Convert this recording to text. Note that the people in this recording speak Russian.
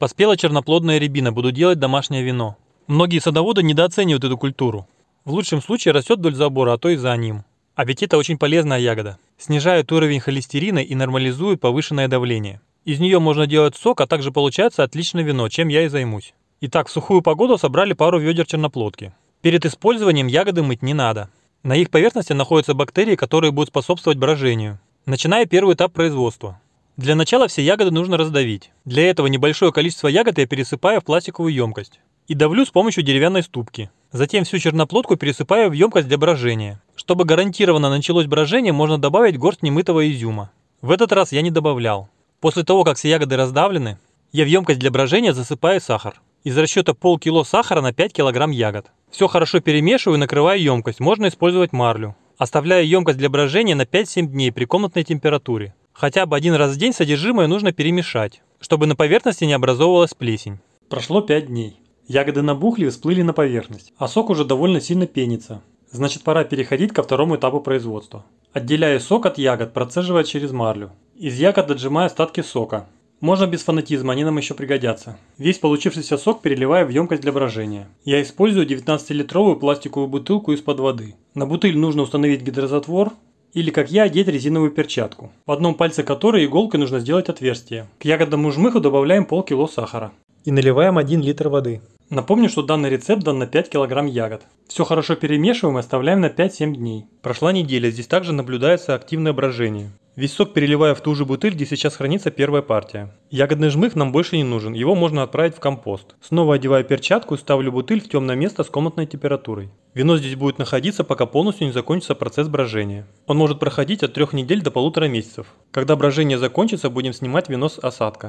Поспела черноплодная рябина, буду делать домашнее вино. Многие садоводы недооценивают эту культуру. В лучшем случае растет вдоль забора, а то и за ним. А ведь это очень полезная ягода. Снижает уровень холестерина и нормализует повышенное давление. Из нее можно делать сок, а также получается отличное вино, чем я и займусь. Итак, в сухую погоду собрали пару ведер черноплодки. Перед использованием ягоды мыть не надо. На их поверхности находятся бактерии, которые будут способствовать брожению. Начиная первый этап производства. Для начала все ягоды нужно раздавить. Для этого небольшое количество ягод я пересыпаю в пластиковую емкость и давлю с помощью деревянной ступки. Затем всю черноплодку пересыпаю в емкость для брожения. Чтобы гарантированно началось брожение, можно добавить горсть немытого изюма. В этот раз я не добавлял. После того, как все ягоды раздавлены, я в емкость для брожения засыпаю сахар. Из расчета полкило сахара на 5 килограмм ягод. Все хорошо перемешиваю и накрываю емкость. Можно использовать марлю. Оставляю емкость для брожения на 5-7 дней при комнатной температуре. Хотя бы один раз в день содержимое нужно перемешать, чтобы на поверхности не образовывалась плесень. Прошло 5 дней. Ягоды набухли и всплыли на поверхность, а сок уже довольно сильно пенится. Значит пора переходить ко второму этапу производства. Отделяю сок от ягод, процеживая через марлю. Из ягод отжимаю остатки сока. Можно без фанатизма, они нам еще пригодятся. Весь получившийся сок переливаю в емкость для брожения. Я использую 19-литровую пластиковую бутылку из-под воды. На бутыль нужно установить гидрозатвор, или, как я, одеть резиновую перчатку, в одном пальце которой иголкой нужно сделать отверстие. К ягодам жмыху добавляем полкило сахара. И наливаем 1 литр воды. Напомню, что данный рецепт дан на 5 кг ягод. Все хорошо перемешиваем и оставляем на 5-7 дней. Прошла неделя, здесь также наблюдается активное брожение. Весь сок переливаю в ту же бутыль, где сейчас хранится первая партия. Ягодный жмых нам больше не нужен, его можно отправить в компост. Снова одеваю перчатку и ставлю бутыль в темное место с комнатной температурой. Вино здесь будет находиться, пока полностью не закончится процесс брожения. Он может проходить от трех недель до полутора месяцев. Когда брожение закончится, будем снимать вино с осадка.